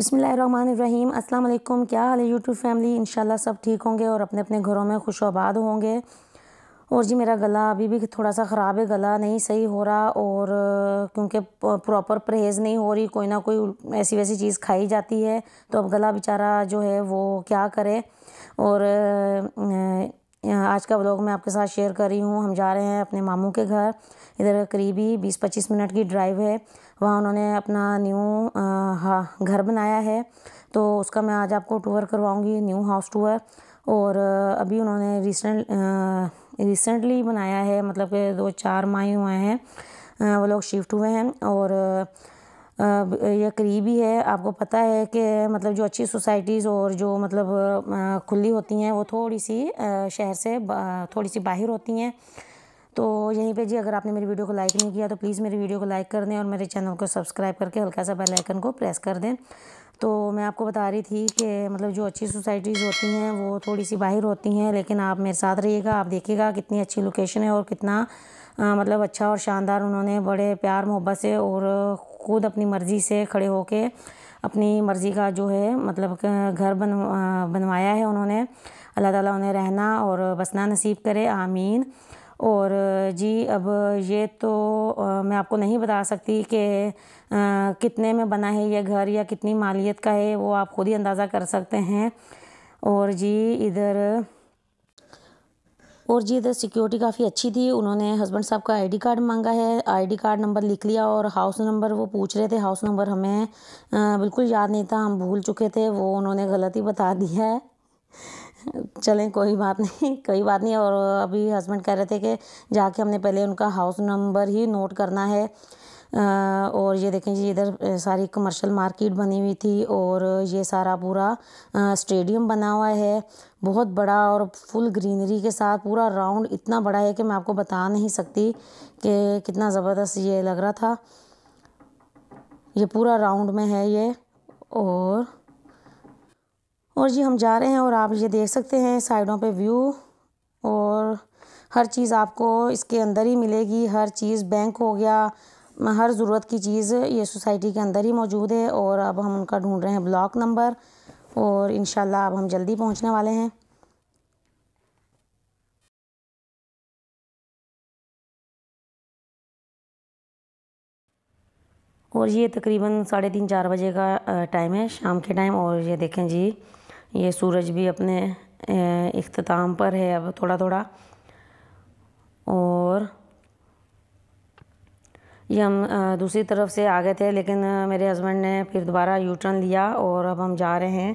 बसमीम अस्सलाम वालेकुम क्या हाल है यूट्यूब फैमिली इंशाल्लाह सब ठीक होंगे और अपने अपने घरों में खुश आबाद होंगे और जी मेरा गला अभी भी थोड़ा सा ख़राब है गला नहीं सही हो रहा और क्योंकि प्रॉपर परहेज़ नहीं हो रही कोई ना कोई ऐसी वैसी चीज़ खाई जाती है तो अब गला बेचारा जो है वो क्या करे और आज का ब्लॉग मैं आपके साथ शेयर कर रही हूँ हम जा रहे हैं अपने मामू के घर इधर करीबी बीस पच्चीस मिनट की ड्राइव है वहाँ उन्होंने अपना न्यू घर बनाया है तो उसका मैं आज आपको टूर करवाऊँगी न्यू हाउस टूर और अभी उन्होंने रिसेंट रिसेंटली बनाया है मतलब के दो चार माह हुए हैं वो लोग शिफ्ट हुए हैं और या करीबी है आपको पता है कि मतलब जो अच्छी सोसाइटीज़ और जो मतलब खुली होती हैं वो थोड़ी सी शहर से थोड़ी सी बाहर होती हैं तो यहीं पे जी अगर आपने मेरी वीडियो को लाइक नहीं किया तो प्लीज़ मेरी वीडियो को लाइक कर दें और मेरे चैनल को सब्सक्राइब करके हल्का सा बेल आइकन को प्रेस कर दें तो मैं आपको बता रही थी कि मतलब जो अच्छी सोसाइटीज़ होती हैं वो थोड़ी सी बाहर होती हैं लेकिन आप मेरे साथ रहिएगा आप देखिएगा कितनी अच्छी लोकेशन है और कितना आ, मतलब अच्छा और शानदार उन्होंने बड़े प्यार मोहब्बत से और खुद अपनी मर्ज़ी से खड़े होके अपनी मर्ज़ी का जो है मतलब घर बन बनवाया है उन्होंने अल्लाह ताला उन्हें रहना और बसना नसीब करे आमीन और जी अब ये तो मैं आपको नहीं बता सकती कि कितने में बना है ये घर या कितनी मालियत का है वो आप खुद ही अंदाज़ा कर सकते हैं और जी इधर और जी इधर सिक्योरिटी काफ़ी अच्छी थी उन्होंने हस्बैंड साहब का आईडी कार्ड मांगा है आईडी कार्ड नंबर लिख लिया और हाउस नंबर वो पूछ रहे थे हाउस नंबर हमें बिल्कुल याद नहीं था हम भूल चुके थे वो उन्होंने गलत ही बता दिया है चलें कोई बात नहीं कोई बात नहीं और अभी हस्बैंड कह रहे थे कि जाके हमने पहले उनका हाउस नंबर ही नोट करना है और ये देखें जी इधर सारी कमर्शियल मार्केट बनी हुई थी और ये सारा पूरा स्टेडियम बना हुआ है बहुत बड़ा और फुल ग्रीनरी के साथ पूरा राउंड इतना बड़ा है कि मैं आपको बता नहीं सकती कि कितना ज़बरदस्त ये लग रहा था ये पूरा राउंड में है ये और और जी हम जा रहे हैं और आप ये देख सकते हैं साइडों पे व्यू और हर चीज़ आपको इसके अंदर ही मिलेगी हर चीज़ बैंक हो गया हर ज़रूरत की चीज़ ये सोसाइटी के अंदर ही मौजूद है और अब हम उनका ढूंढ रहे हैं ब्लॉक नंबर और इन अब हम जल्दी पहुंचने वाले हैं और ये तकरीबन साढ़े तीन चार बजे का टाइम है शाम के टाइम और ये देखें जी ये सूरज भी अपने इख्ताम पर है अब थोड़ा थोड़ा और ये हम दूसरी तरफ से आ गए थे लेकिन मेरे हस्बैंड ने फिर दोबारा यू टर्न लिया और अब हम जा रहे हैं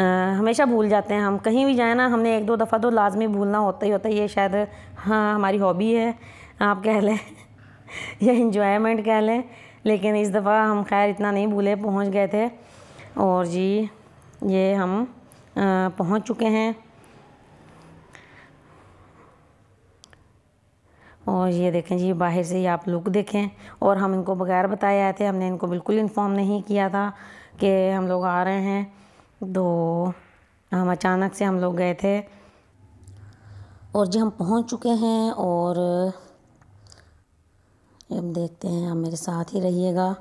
आ, हमेशा भूल जाते हैं हम कहीं भी जाए ना हमने एक दो दफ़ा तो लाजमी भूलना होता ही होता है ये शायद हाँ हमारी हॉबी है आप कह लें या इंजॉयमेंट कह लें लेकिन इस दफ़ा हम खैर इतना नहीं भूले पहुंच गए थे और जी ये हम पहुंच चुके हैं और ये देखें जी बाहर से ही आप लुक देखें और हम इनको बगैर बताए आए थे हमने इनको बिल्कुल इन्फॉर्म नहीं किया था कि हम लोग आ रहे हैं तो हम अचानक से हम लोग गए थे और जी हम पहुंच चुके हैं और अब देखते हैं आप मेरे साथ ही रहिएगा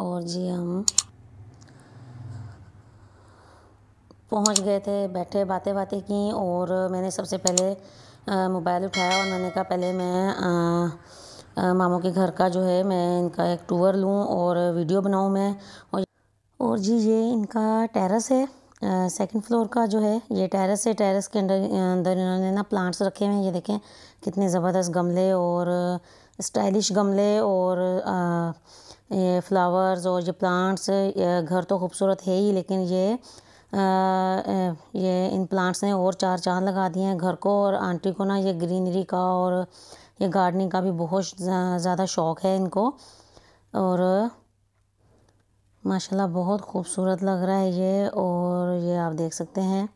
और जी हम पहुंच गए थे बैठे बातें बातें की और मैंने सबसे पहले मोबाइल उठाया और मैंने कहा पहले मैं आ, आ, मामों के घर का जो है मैं इनका एक टूर लूँ और वीडियो बनाऊँ मैं और और जी ये इनका टेरेस है सेकंड फ्लोर का जो है ये टेरेस है टेरेस के अंदर अंदर इन्होंने ना प्लांट्स रखे हुए हैं ये देखें कितने ज़बरदस्त गमले और स्टाइलिश गमले और आ, फ़्लावर्स और ये प्लांट्स घर तो खूबसूरत है ही लेकिन ये ये इन प्लांट्स ने और चार चाँद लगा दिए हैं घर को और आंटी को ना ये ग्रीनरी का और ये गार्डनिंग का भी बहुत ज़्यादा शौक़ है इनको और माशाल्लाह बहुत खूबसूरत लग रहा है ये और ये आप देख सकते हैं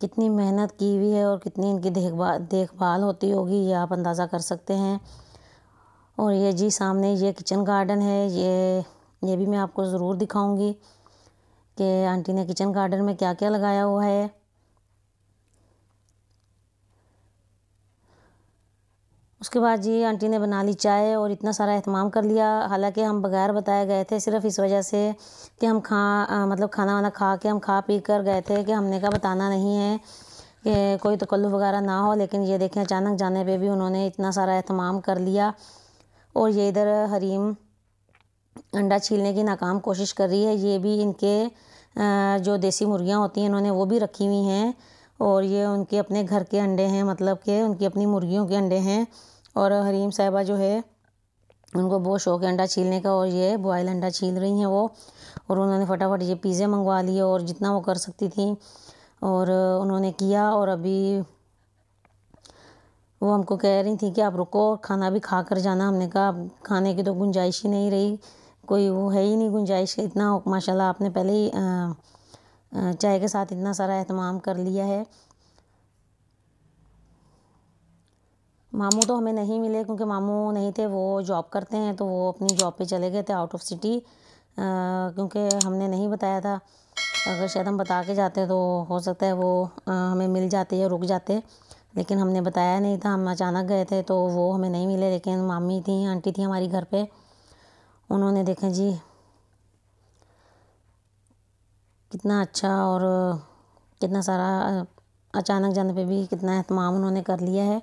कितनी मेहनत की हुई है और कितनी इनकी देखभाल देखभाल होती होगी ये आप अंदाज़ा कर सकते हैं और ये जी सामने ये किचन गार्डन है ये ये भी मैं आपको ज़रूर दिखाऊंगी कि आंटी ने किचन गार्डन में क्या क्या लगाया हुआ है उसके बाद जी आंटी ने बना ली चाय और इतना सारा अहतमाम कर लिया हालांकि हम बगैर बताए गए थे सिर्फ इस वजह से कि हम खा आ, मतलब खाना वाना खा के हम खा पी कर गए थे कि हमने कहा बताना नहीं है कि कोई तकल्लु वगैरह ना हो लेकिन ये देखें अचानक जाने पे भी उन्होंने इतना सारा अहतमाम कर लिया और ये इधर हरीम अंडा छीलने की नाकाम कोशिश कर रही है ये भी इनके जो देसी मुर्गियाँ होती हैं इन्होंने वो भी रखी हुई हैं और ये उनके अपने घर के अंडे हैं मतलब के उनकी अपनी मुर्गियों के अंडे हैं और हरीम साहिबा जो है उनको बहुत शौक है अंडा छीलने का और ये बॉयल अंडा छील रही हैं वो और उन्होंने फटाफट ये पिज़्ज़े मंगवा लिए और जितना वो कर सकती थी और उन्होंने किया और अभी वो हमको कह रही थी कि आप रुको खाना भी खा कर जाना हमने कहा अब खाने की तो गुंजाइश ही नहीं रही कोई वो है ही नहीं गुंजाइश इतना माशाल्लाह आपने पहले ही चाय के साथ इतना सारा अहतमाम कर लिया है मामू तो हमें नहीं मिले क्योंकि मामू नहीं थे वो जॉब करते हैं तो वो अपनी जॉब पे चले गए थे आउट ऑफ सिटी क्योंकि हमने नहीं बताया था अगर शायद हम बता के जाते तो हो सकता है वो आ, हमें मिल जाते या रुक जाते लेकिन हमने बताया नहीं था हम अचानक गए थे तो वो हमें नहीं मिले लेकिन मामी थी आंटी थी हमारी घर पे उन्होंने देखा जी कितना अच्छा और कितना सारा अचानक जाने पे भी कितना अहतमाम उन्होंने कर लिया है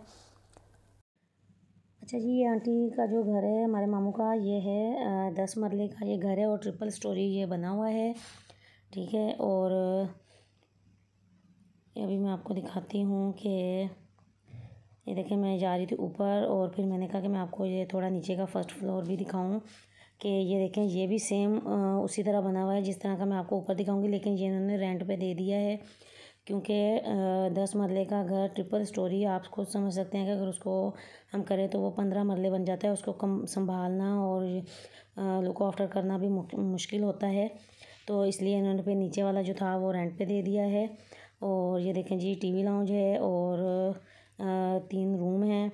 अच्छा जी ये आंटी का जो घर है हमारे मामू का ये है दस मरले का ये घर है और ट्रिपल स्टोरी ये बना हुआ है ठीक है और अभी मैं आपको दिखाती हूँ कि ये देखिए मैं जा रही थी ऊपर और फिर मैंने कहा कि मैं आपको ये थोड़ा नीचे का फर्स्ट फ्लोर भी दिखाऊँ कि ये देखें ये भी सेम उसी तरह बना हुआ है जिस तरह का मैं आपको ऊपर दिखाऊंगी लेकिन ये इन्होंने रेंट पे दे दिया है क्योंकि दस मरले का घर ट्रिपल स्टोरी आप खुद समझ सकते हैं कि अगर उसको हम करें तो वो पंद्रह मरले बन जाता है उसको कम संभालना और लुक आफ्टर करना भी मुश्किल होता है तो इसलिए इन्होंने फिर नीचे वाला जो था वो रेंट पे दे दिया है और ये देखें जी टीवी लाउंज है और तीन रूम हैं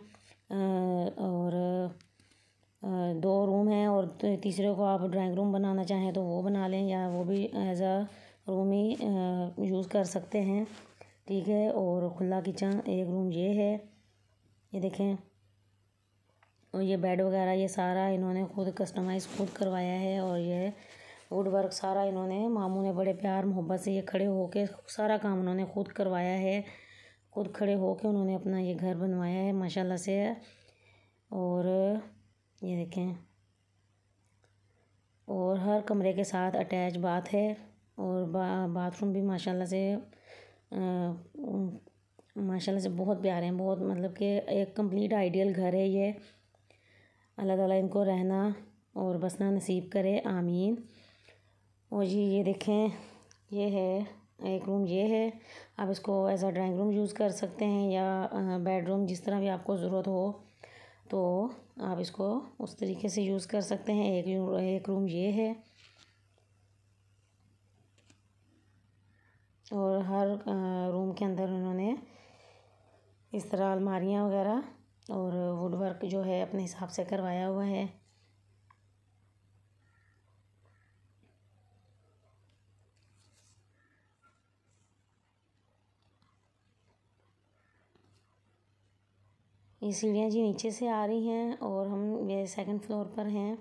और दो रूम हैं और तीसरे को आप ड्राइंग रूम बनाना चाहें तो वो बना लें या वो भी एज अ रूम ही यूज़ कर सकते हैं ठीक है और खुला किचन एक रूम ये है ये देखें और ये बेड वगैरह ये सारा इन्होंने खुद कस्टमाइज़ खुद करवाया है और ये वुड वर्क सारा इन्होंने मामू ने बड़े प्यार मोहब्बत से ये खड़े होके सारा काम उन्होंने खुद करवाया है खुद खड़े होके उन्होंने अपना ये घर बनवाया है माशाल्लाह से और ये देखें और हर कमरे के साथ अटैच बाथ है और बा बाथरूम भी माशाल्लाह से माशाल्लाह से बहुत प्यारे हैं बहुत मतलब कि एक कंप्लीट आइडियल घर है ये अल्लाह ताला इनको रहना और बसना नसीब करे आमीन और जी ये देखें ये है एक रूम ये है आप इसको as a drawing room use कर सकते हैं या बेडरूम जिस तरह भी आपको ज़रूरत हो तो आप इसको उस तरीके से यूज़ कर सकते हैं एक एक रूम ये है और हर रूम के अंदर उन्होंने इस तरह अलमारियाँ वगैरह और वुड वर्क जो है अपने हिसाब से करवाया हुआ है ये सीढ़ियाँ जी नीचे से आ रही हैं और हम ये सेकंड फ्लोर पर हैं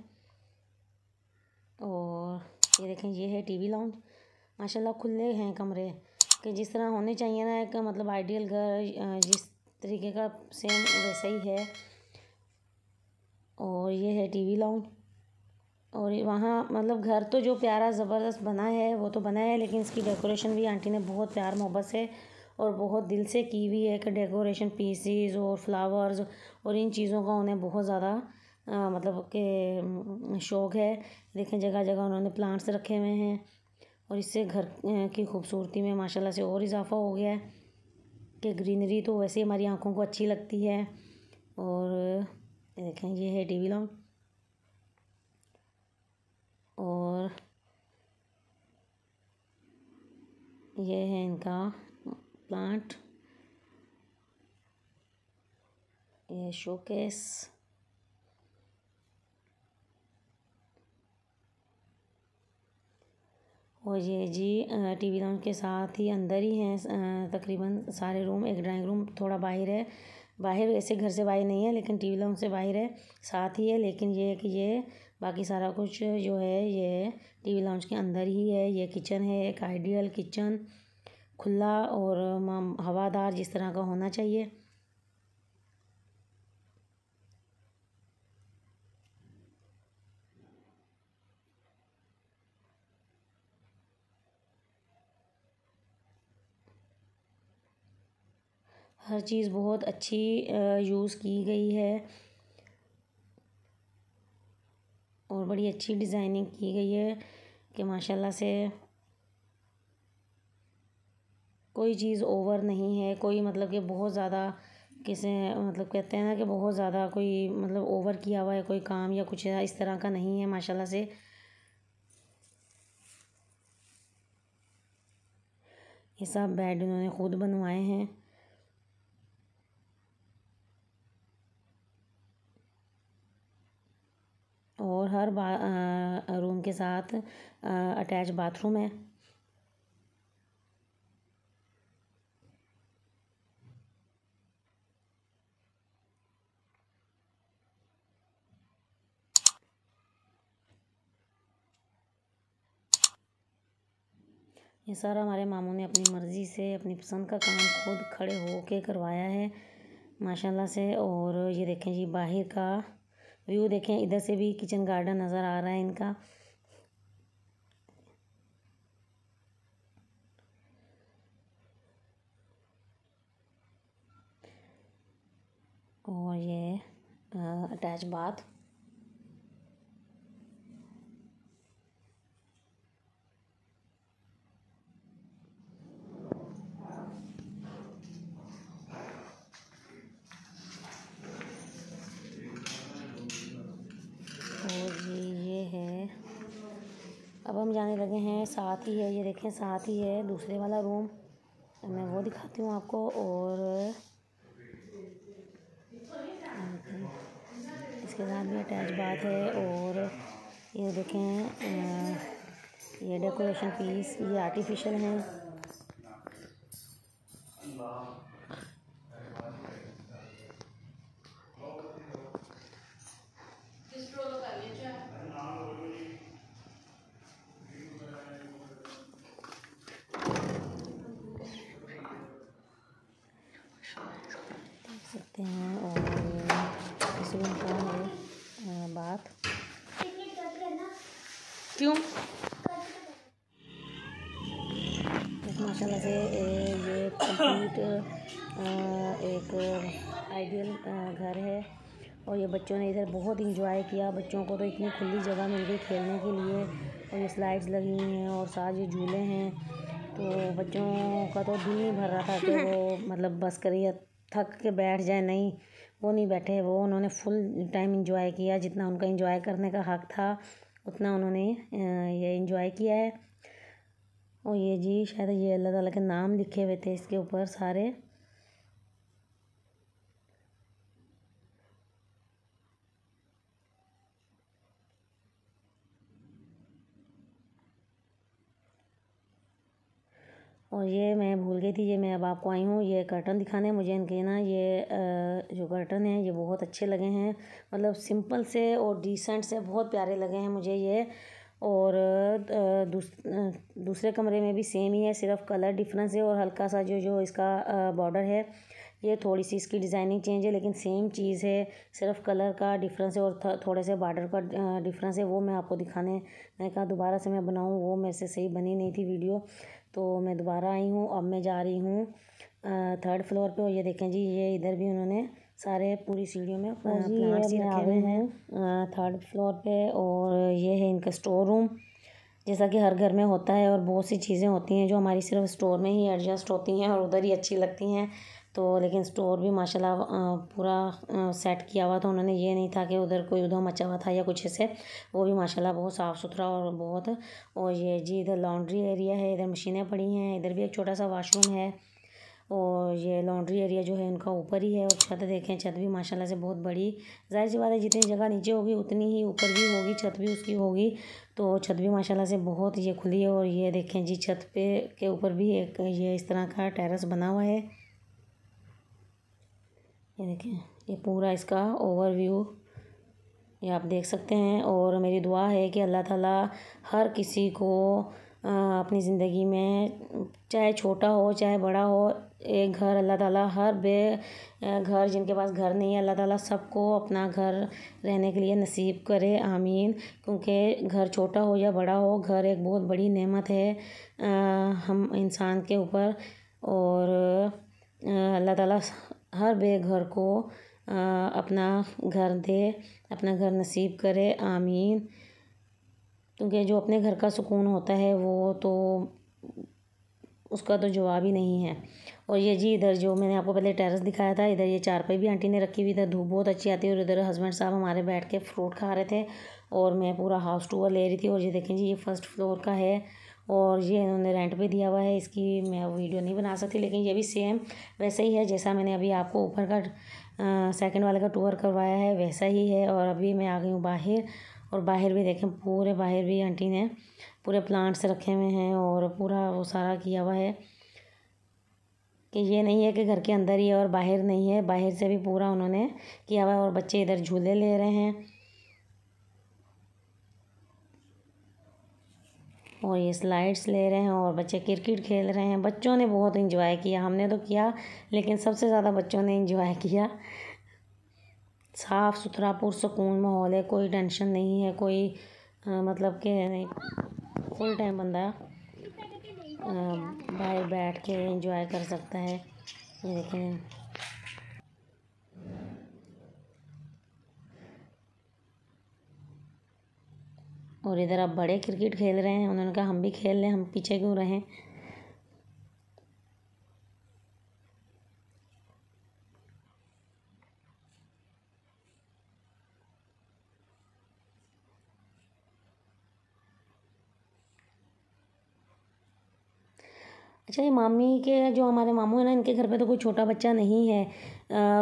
और ये देखें ये है टीवी लाउंज माशाल्लाह खुले हैं कमरे कि जिस तरह होने चाहिए ना एक मतलब आइडियल घर जिस तरीके का सेम वैसा ही है और ये है टीवी लाउंज और वहाँ मतलब घर तो जो प्यारा ज़बरदस्त बना है वो तो बना है लेकिन इसकी डेकोरेशन भी आंटी ने बहुत प्यार मोहब्बत से और बहुत दिल से की हुई है कि डेकोरेशन पीसीज और फ्लावर्स और इन चीज़ों का उन्हें बहुत ज़्यादा मतलब के शौक़ है देखें जगह जगह उन्होंने प्लांट्स रखे हुए हैं और इससे घर की खूबसूरती में माशाल्लाह से और इजाफा हो गया है कि ग्रीनरी तो वैसे ही हमारी आँखों को अच्छी लगती है और देखें ये है टी लॉन्ग और ये है इनका plant a showcase और ये जी टीवी वी के साथ ही अंदर ही हैं तकरीबन सारे रूम एक ड्राइंग रूम थोड़ा बाहर है बाहर ऐसे घर से बाहर नहीं है लेकिन टीवी वी से बाहर है साथ ही है लेकिन ये कि ये बाकी सारा कुछ जो है ये टीवी वी के अंदर ही है ये किचन है एक आइडियल किचन खुला और हवादार जिस तरह का होना चाहिए हर चीज़ बहुत अच्छी यूज़ की गई है और बड़ी अच्छी डिज़ाइनिंग की गई है कि माशाल्लाह से कोई चीज़ ओवर नहीं है कोई मतलब कि बहुत ज़्यादा किसे मतलब कहते हैं ना कि बहुत ज़्यादा कोई मतलब ओवर किया हुआ है कोई काम या कुछ इस तरह का नहीं है माशाल्लाह से ये सब बेड उन्होंने खुद बनवाए हैं और हर बा रूम के साथ अटैच बाथरूम है ये सारा हमारे मामों ने अपनी मर्ज़ी से अपनी पसंद का काम खुद खड़े हो के करवाया है माशाल्लाह से और ये देखें जी बाहर का व्यू देखें इधर से भी किचन गार्डन नज़र आ रहा है इनका और ये अटैच बाथ हम जाने लगे हैं साथ ही है ये देखें साथ ही है दूसरे वाला रूम तो मैं वो दिखाती हूँ आपको और इसके साथ भी अटैच बात है और ये देखें ये डेकोरेशन पीस ये आर्टिफिशियल हैं देख सकते हैं और बात क्यों माशाल्लाह से ये कंप्लीट एक आइडियल घर है और ये बच्चों ने इधर बहुत इंजॉय किया बच्चों को तो इतनी खुली जगह मिल गई खेलने के लिए और ये स्लाइड्स लगी हुई हैं और साथ ये झूले हैं तो बच्चों का तो दिल ही भर रहा था कि वो मतलब बस करिए थक के बैठ जाए नहीं वो नहीं बैठे वो उन्होंने फुल टाइम इंजॉय किया जितना उनका इंजॉय करने का हक था उतना उन्होंने ये इंजॉय किया है और ये जी शायद ये अल्लाह ताला के नाम लिखे हुए थे इसके ऊपर सारे और ये मैं भूल गई थी ये मैं अब आपको आई हूँ ये कर्टन दिखाने मुझे इनके ना ये जो कर्टन है ये बहुत अच्छे लगे हैं मतलब सिंपल से और डिसेंट से बहुत प्यारे लगे हैं मुझे ये और दूस, दूसरे कमरे में भी सेम ही है सिर्फ कलर डिफरेंस है और हल्का सा जो जो इसका बॉर्डर है ये थोड़ी सी इसकी डिज़ाइनिंग चेंज है लेकिन सेम चीज़ है सिर्फ कलर का डिफरेंस है और थोड़े से बॉर्डर का डिफरेंस है वो मैं आपको दिखाने मैंने कहा दोबारा से मैं बनाऊँ वो मेरे से सही बनी नहीं थी वीडियो तो मैं दोबारा आई हूँ अब मैं जा रही हूँ थर्ड फ्लोर पर और ये देखें जी ये इधर भी उन्होंने सारे पूरी सीढ़ियों में प्लांट्स हाँ रखे हुए हैं थर्ड फ्लोर पे और ये है इनका स्टोर रूम जैसा कि हर घर में होता है और बहुत सी चीज़ें होती हैं जो हमारी सिर्फ स्टोर में ही एडजस्ट होती हैं और उधर ही अच्छी लगती हैं तो लेकिन स्टोर भी माशाल्लाह पूरा सेट किया हुआ था उन्होंने ये नहीं था कि उधर कोई उधर मचा हुआ था या कुछ ऐसे वो भी माशाल्लाह बहुत साफ़ सुथरा और बहुत और ये जी इधर लॉन्ड्री एरिया है इधर मशीनें पड़ी हैं इधर भी एक छोटा सा वाशरूम है और ये लॉन्ड्री एरिया जो है उनका ऊपर ही है और छत देखें छत भी माशाल्लाह से बहुत बड़ी जाहिर सी बात है जितनी जगह नीचे होगी उतनी ही ऊपर भी होगी छत भी उसकी होगी तो छत भी माशाल्लाह से बहुत ये खुली है और ये देखें जी छत पे के ऊपर भी एक ये इस तरह का टेरेस बना हुआ है ये देखें ये पूरा इसका ओवरव्यू ये आप देख सकते हैं और मेरी दुआ है कि अल्लाह ताला हर किसी को अपनी ज़िंदगी में चाहे छोटा हो चाहे बड़ा हो एक घर अल्लाह ताला हर बे घर जिनके पास घर नहीं है अल्लाह ताला सबको अपना घर रहने के लिए नसीब करे आमीन क्योंकि घर छोटा हो या बड़ा हो घर एक बहुत बड़ी नेमत है आ, हम इंसान के ऊपर और अल्लाह ताला हर बेघर को अपना घर दे अपना घर नसीब करे आमीन क्योंकि जो अपने घर का सुकून होता है वो तो उसका तो जवाब ही नहीं है और ये जी इधर जो मैंने आपको पहले टेरेस दिखाया था इधर ये चारपाई भी आंटी ने रखी हुई इधर धूप बहुत अच्छी आती है और इधर हस्बैंड साहब हमारे बैठ के फ्रूट खा रहे थे और मैं पूरा हाउस टूर ले रही थी और ये देखें जी ये फर्स्ट फ्लोर का है और ये इन्होंने रेंट पे दिया हुआ है इसकी मैं वीडियो नहीं बना सकती लेकिन ये भी सेम वैसा ही है जैसा मैंने अभी आपको ऊपर का सेकंड वाले का टूर करवाया है वैसा ही है और अभी मैं आ गई हूँ बाहर और बाहर भी देखें पूरे बाहर भी आंटी ने पूरे प्लांट्स रखे हुए हैं और पूरा वो सारा किया हुआ है कि ये नहीं है कि घर के अंदर ही है और बाहर नहीं है बाहर से भी पूरा उन्होंने किया हुआ है और बच्चे इधर झूले ले रहे हैं और ये स्लाइड्स ले रहे हैं और बच्चे क्रिकेट खेल रहे हैं बच्चों ने बहुत इन्जॉय किया हमने तो किया लेकिन सबसे ज़्यादा बच्चों ने इन्जॉय किया साफ़ सुथरा पुरसकून माहौल है कोई टेंशन नहीं है कोई आ, मतलब कि नहीं फुल टाइम बंदा बाहर बैठ के इंजॉय कर सकता है लेकिन और इधर आप बड़े क्रिकेट खेल रहे हैं उन्होंने कहा हम भी खेल लें हम पीछे क्यों रहें अच्छा ये मामी के जो हमारे मामू हैं ना इनके घर पे तो कोई छोटा बच्चा नहीं है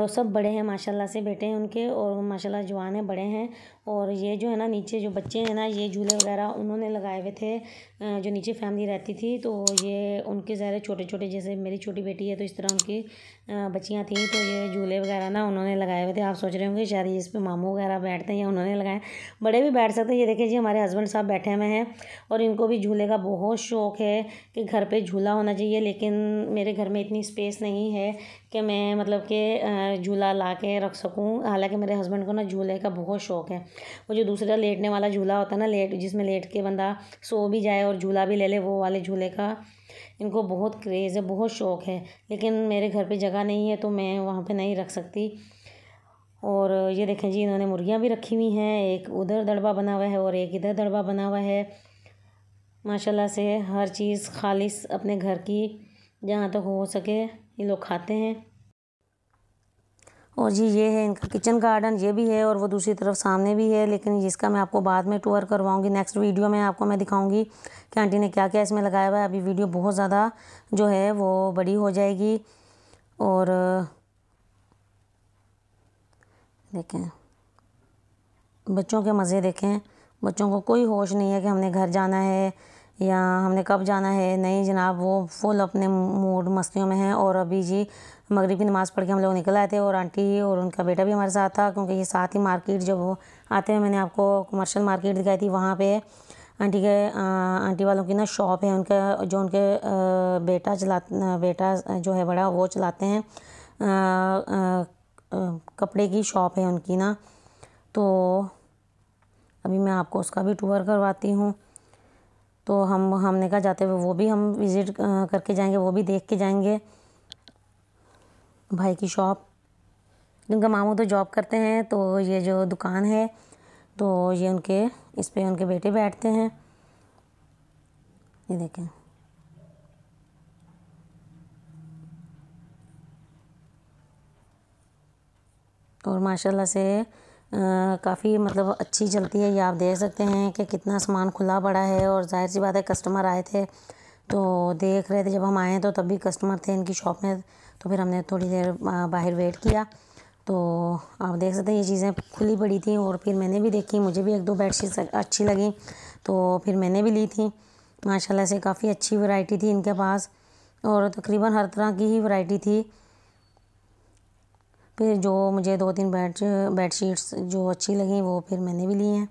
आ, सब बड़े हैं माशाल्लाह से बेटे हैं उनके और माशाल्लाह जवान हैं बड़े हैं और ये जो है ना नीचे जो बच्चे हैं ना ये झूले वगैरह उन्होंने लगाए हुए थे जो नीचे फैमिली रहती थी तो ये उनके ज़्यादा छोटे छोटे जैसे मेरी छोटी बेटी है तो इस तरह उनकी बच्चियाँ थी तो ये झूले वगैरह ना उन्होंने लगाए हुए थे आप सोच रहे होंगे शायद इस पर मामू वगैरह बैठते हैं या उन्होंने लगाए बड़े भी बैठ सकते हैं ये देखिए जी हमारे हस्बैंड साहब बैठे हुए हैं और इनको भी झूले का बहुत शौक़ है कि घर पर झूला होना चाहिए लेकिन मेरे घर में इतनी स्पेस नहीं है कि मैं मतलब कि झूला ला के रख सकूँ हालाँकि मेरे हस्बैंड को ना झूले का बहुत शौक़ है वो जो दूसरा लेटने वाला झूला होता है ना लेट जिसमें लेट के बंदा सो भी जाए और झूला भी ले ले वो वाले झूले का इनको बहुत क्रेज़ है बहुत शौक़ है लेकिन मेरे घर पे जगह नहीं है तो मैं वहाँ पे नहीं रख सकती और ये देखें जी इन्होंने मुर्गियाँ भी रखी हुई हैं एक उधर दड़बा बना हुआ है और एक इधर दड़बा बना हुआ है माशाला से हर चीज़ खालिश अपने घर की जहाँ तक तो हो सके ये लोग खाते हैं और जी ये है इनका किचन गार्डन ये भी है और वो दूसरी तरफ सामने भी है लेकिन जिसका मैं आपको बाद में टूर करवाऊँगी नेक्स्ट वीडियो में आपको मैं दिखाऊँगी कि आंटी ने क्या क्या इसमें लगाया हुआ है अभी वीडियो बहुत ज़्यादा जो है वो बड़ी हो जाएगी और देखें बच्चों के मज़े देखें बच्चों को कोई होश नहीं है कि हमने घर जाना है या हमने कब जाना है नहीं जनाब वो फुल अपने मूड मस्तियों में हैं और अभी जी मगरब की नमाज़ पढ़ के हम लोग निकल आए थे और आंटी और उनका बेटा भी हमारे साथ था क्योंकि ये साथ ही मार्केट जब वो आते हुए मैंने आपको कमर्शल मार्केट दिखाई थी वहाँ पे आंटी के आंटी वालों की ना शॉप है उनका जो उनके बेटा चला बेटा जो है बड़ा वो चलाते हैं कपड़े की शॉप है उनकी ना तो अभी मैं आपको उसका भी टूर करवाती हूँ तो हम हमने कहा जाते हुए वो भी हम विज़िट करके जाएंगे वो भी देख के जाएंगे भाई की शॉप क्योंकि मामू तो जॉब करते हैं तो ये जो दुकान है तो ये उनके इस पर उनके बेटे बैठते हैं ये देखें और माशाल्लाह से काफ़ी मतलब अच्छी चलती है ये आप देख सकते हैं कि कितना सामान खुला पड़ा है और जाहिर सी बात है कस्टमर आए थे तो देख रहे थे जब हम आए तो तब भी कस्टमर थे इनकी शॉप में तो फिर हमने थोड़ी देर बाहर वेट किया तो आप देख सकते हैं ये चीज़ें खुली पड़ी थी और फिर मैंने भी देखी मुझे भी एक दो बेडशीट अच्छी लगी तो फिर मैंने भी ली थी माशाल्लाह से काफ़ी अच्छी वैरायटी थी इनके पास और तकरीबन हर तरह की ही वैरायटी थी फिर जो मुझे दो तीन बेड बेडशीट्स जो अच्छी लगी वो फिर मैंने भी ली हैं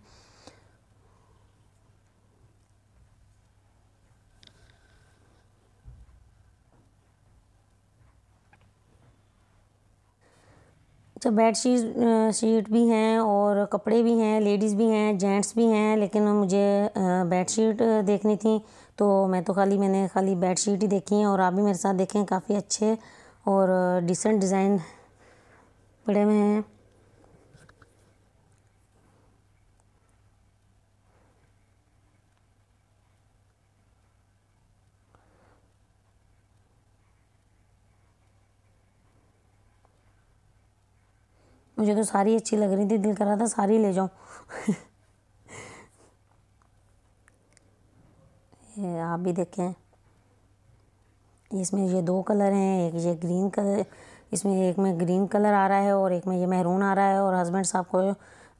अच्छा बेड शीट शीट भी हैं और कपड़े भी हैं लेडीज़ भी हैं जेंट्स भी हैं लेकिन मुझे बेड शीट देखनी थी तो मैं तो खाली मैंने खाली बेड शीट ही देखी हैं और आप भी मेरे साथ देखें काफ़ी अच्छे और डिसेंट डिज़ाइन पड़े हुए हैं मुझे तो सारी अच्छी लग रही थी दिल कर रहा था सारी ले जाऊँ आप भी देखें इसमें ये दो कलर हैं एक ये ग्रीन कलर इसमें एक में ग्रीन कलर आ रहा है और एक में ये महरून आ रहा है और हस्बैंड साहब को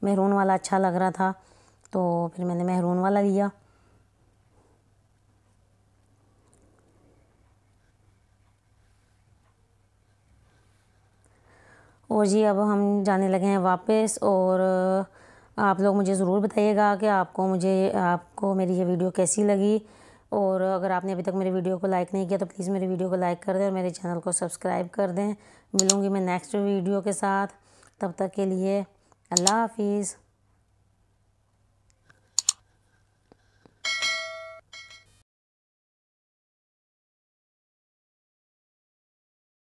महरून वाला अच्छा लग रहा था तो फिर मैंने महरून वाला लिया और जी अब हम जाने लगे हैं वापस और आप लोग मुझे ज़रूर बताइएगा कि आपको मुझे आपको मेरी ये वीडियो कैसी लगी और अगर आपने अभी तक मेरी वीडियो को लाइक नहीं किया तो प्लीज़ मेरी वीडियो को लाइक कर दें और मेरे चैनल को सब्सक्राइब कर दें मिलूँगी मैं नेक्स्ट वीडियो के साथ तब तक के लिए अल्लाह हाफिज़